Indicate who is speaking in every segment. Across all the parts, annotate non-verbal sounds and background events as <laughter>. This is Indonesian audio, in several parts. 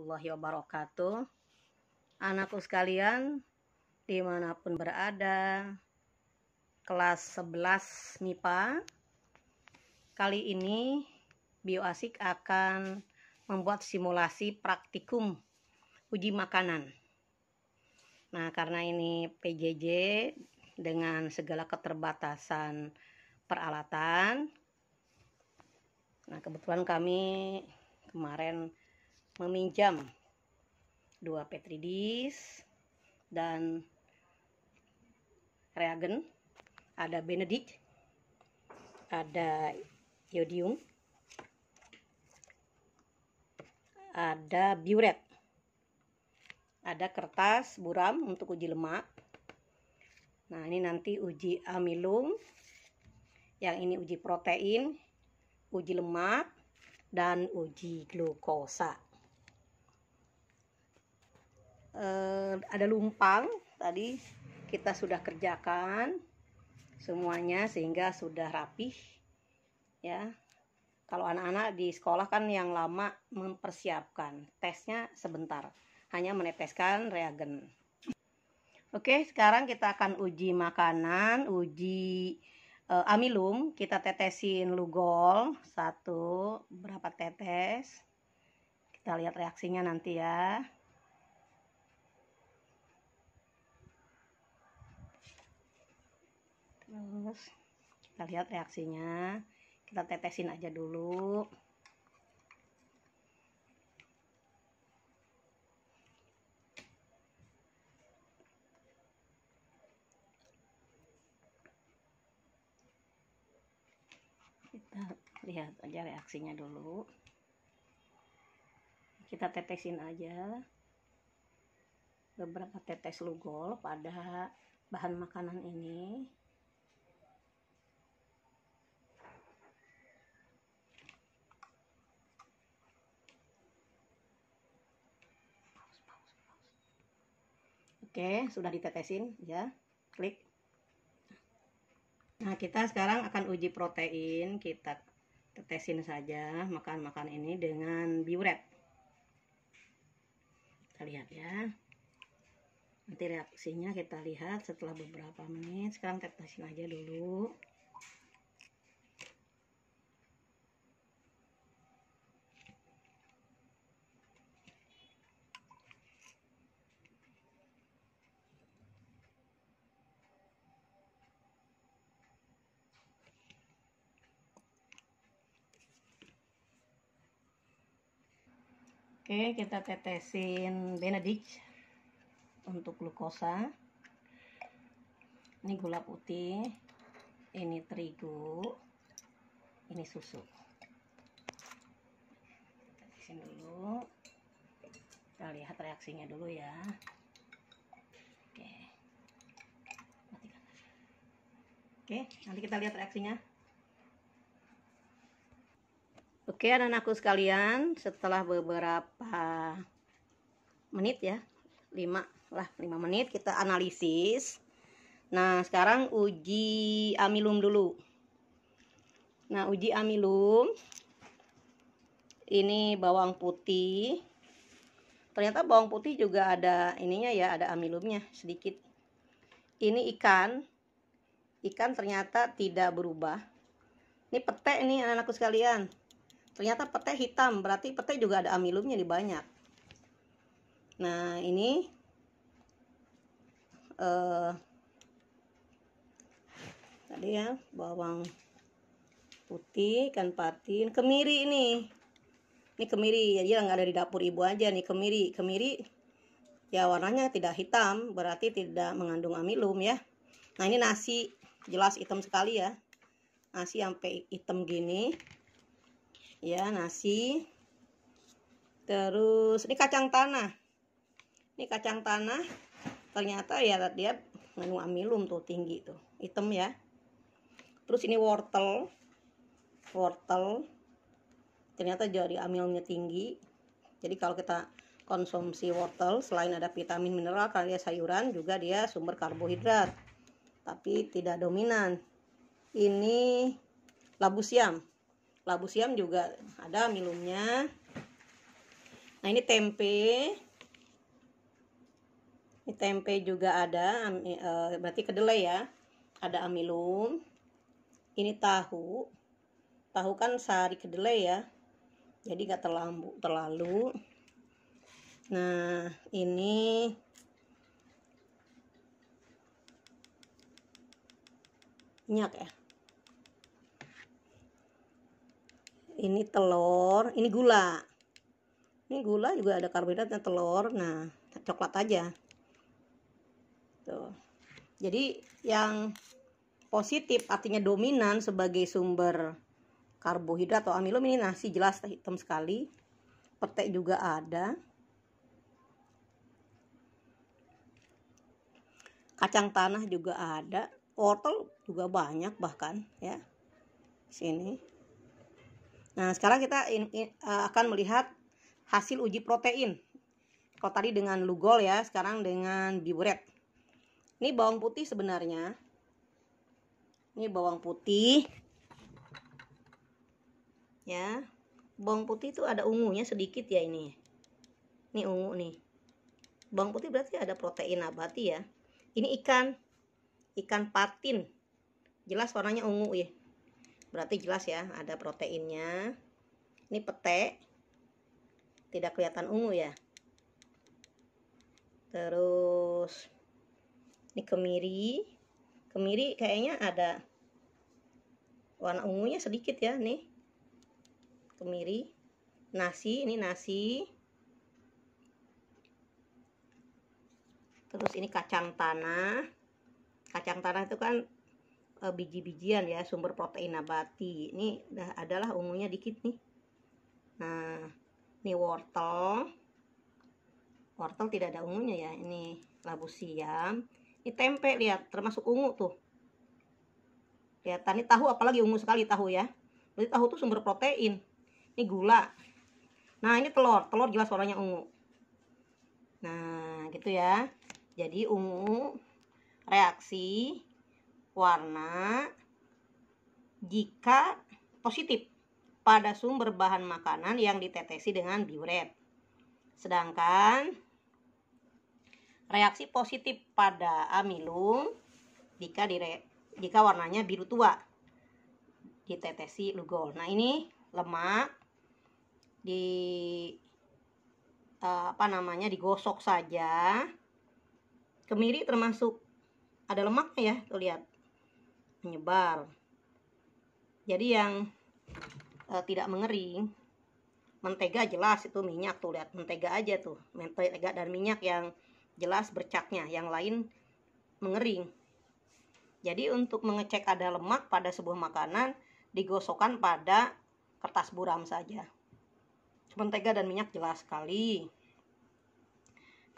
Speaker 1: warahmatullahi wabarakatuh Anakku sekalian dimanapun berada Kelas 11 MIPA Kali ini BioAsik akan membuat simulasi praktikum uji makanan Nah karena ini PJJ dengan segala keterbatasan peralatan Nah kebetulan kami kemarin meminjam dua petri dish dan reagen ada benedict ada yodium ada biuret ada kertas buram untuk uji lemak nah ini nanti uji amilum yang ini uji protein uji lemak dan uji glukosa eh, ada lumpang tadi kita sudah kerjakan semuanya sehingga sudah rapih ya kalau anak-anak di sekolah kan yang lama mempersiapkan tesnya sebentar hanya meneteskan reagen Oke sekarang kita akan uji makanan uji eh, amilum kita tetesin lugol satu berapa tetes kita lihat reaksinya nanti ya terus kita lihat reaksinya kita tetesin aja dulu kita lihat aja reaksinya dulu kita tetesin aja beberapa tetes lugol pada bahan makanan ini Oke, sudah ditetesin ya. Klik. Nah, kita sekarang akan uji protein. Kita tetesin saja makan-makan ini dengan biuret. Kita lihat ya. Nanti reaksinya kita lihat setelah beberapa menit. Sekarang tetesin aja dulu. Oke, kita tetesin Benedict untuk glukosa. Ini gula putih, ini terigu, ini susu. Tetesin dulu. Kita lihat reaksinya dulu ya. Oke. Oke, nanti kita lihat reaksinya. Oke anak-anakku sekalian, setelah beberapa menit ya, 5 lah 5 menit kita analisis. Nah, sekarang uji amilum dulu. Nah, uji amilum ini bawang putih. Ternyata bawang putih juga ada ininya ya, ada amilumnya sedikit. Ini ikan. Ikan ternyata tidak berubah. Ini petek nih anak-anakku sekalian ternyata pete hitam berarti pete juga ada amilumnya di banyak nah ini eh, tadi ya bawang putih ikan patin kemiri ini ini kemiri ya, jadi nggak ada di dapur ibu aja nih kemiri kemiri ya warnanya tidak hitam berarti tidak mengandung amilum ya nah ini nasi jelas hitam sekali ya nasi sampai hitam gini ya nasi terus ini kacang tanah ini kacang tanah ternyata ya dia menu amilum tuh tinggi tuh hitam ya terus ini wortel wortel ternyata jadi amilumnya tinggi jadi kalau kita konsumsi wortel selain ada vitamin mineral karena sayuran juga dia sumber karbohidrat tapi tidak dominan ini labu siam labu siam juga ada milumnya nah ini tempe ini tempe juga ada eh, berarti kedelai ya ada amilum ini tahu tahu kan sari kedelai ya jadi gak terlalu terlalu nah ini minyak ya ini telur ini gula ini gula juga ada karbohidratnya telur nah coklat aja tuh jadi yang positif artinya dominan sebagai sumber karbohidrat atau amilum ini nasi jelas hitam sekali petek juga ada kacang tanah juga ada wortel juga banyak bahkan ya sini Nah, sekarang kita in, in, uh, akan melihat hasil uji protein. Kalau tadi dengan lugol ya, sekarang dengan biburet. Ini bawang putih sebenarnya. Ini bawang putih. Ya. Bawang putih itu ada ungunya sedikit ya ini. Ini ungu nih. Bawang putih berarti ada protein nabati ya. Ini ikan. Ikan patin. Jelas warnanya ungu ya berarti jelas ya ada proteinnya ini pete tidak kelihatan ungu ya terus ini kemiri kemiri kayaknya ada warna ungunya sedikit ya nih kemiri nasi ini nasi terus ini kacang tanah kacang tanah itu kan uh, biji-bijian ya sumber protein nabati ini dah adalah ungunya dikit nih nah ini wortel wortel tidak ada ungunya ya ini labu siam ini tempe lihat termasuk ungu tuh lihat tani tahu apalagi ungu sekali tahu ya berarti tahu tuh sumber protein ini gula nah ini telur telur jelas warnanya ungu nah gitu ya jadi ungu reaksi warna jika positif pada sumber bahan makanan yang ditetesi dengan biuret. Sedangkan reaksi positif pada amilum jika dire, jika warnanya biru tua ditetesi lugol. Nah, ini lemak di eh, apa namanya digosok saja kemiri termasuk ada lemaknya ya tuh lihat menyebar. Jadi yang e, tidak mengering, mentega jelas itu minyak tuh lihat mentega aja tuh, mentega dan minyak yang jelas bercaknya, yang lain mengering. Jadi untuk mengecek ada lemak pada sebuah makanan digosokkan pada kertas buram saja. Mentega dan minyak jelas sekali.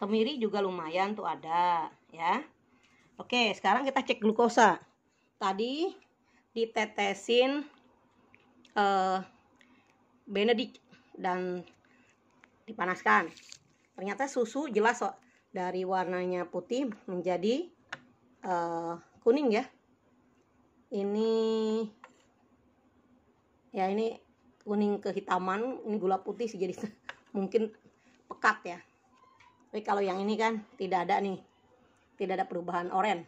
Speaker 1: Kemiri juga lumayan tuh ada ya. Oke, sekarang kita cek glukosa tadi ditetesin uh, Benedict dan dipanaskan. Ternyata susu jelas so, dari warnanya putih menjadi uh, kuning ya. Ini ya ini kuning kehitaman, ini gula putih sih jadi <laughs> mungkin pekat ya. Tapi kalau yang ini kan tidak ada nih. Tidak ada perubahan oranye.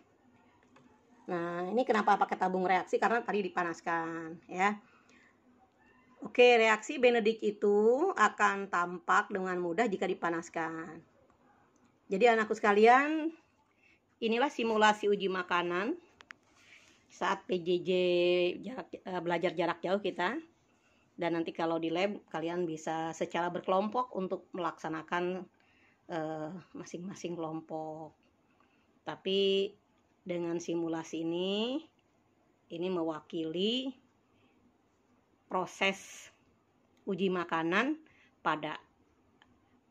Speaker 1: Nah, ini kenapa pakai tabung reaksi? Karena tadi dipanaskan, ya. Oke, reaksi Benedict itu akan tampak dengan mudah jika dipanaskan. Jadi anakku sekalian, inilah simulasi uji makanan saat PJJ jarak, eh, belajar jarak jauh kita. Dan nanti kalau di lab kalian bisa secara berkelompok untuk melaksanakan eh, masing-masing eh, kelompok. Tapi dengan simulasi ini, ini mewakili proses uji makanan pada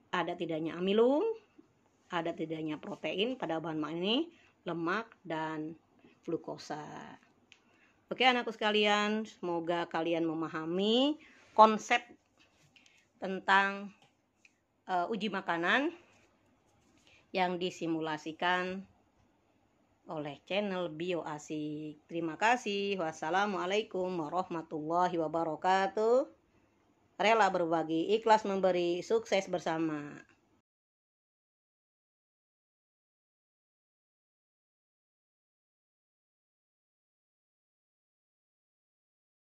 Speaker 1: ada tidaknya amilum, ada tidaknya protein pada bahan makanan ini, lemak dan glukosa. Oke anakku sekalian, semoga kalian memahami konsep tentang uh, uji makanan yang disimulasikan oleh channel Bio Asik. Terima kasih. Wassalamualaikum warahmatullahi wabarakatuh. Rela berbagi, ikhlas memberi, sukses bersama.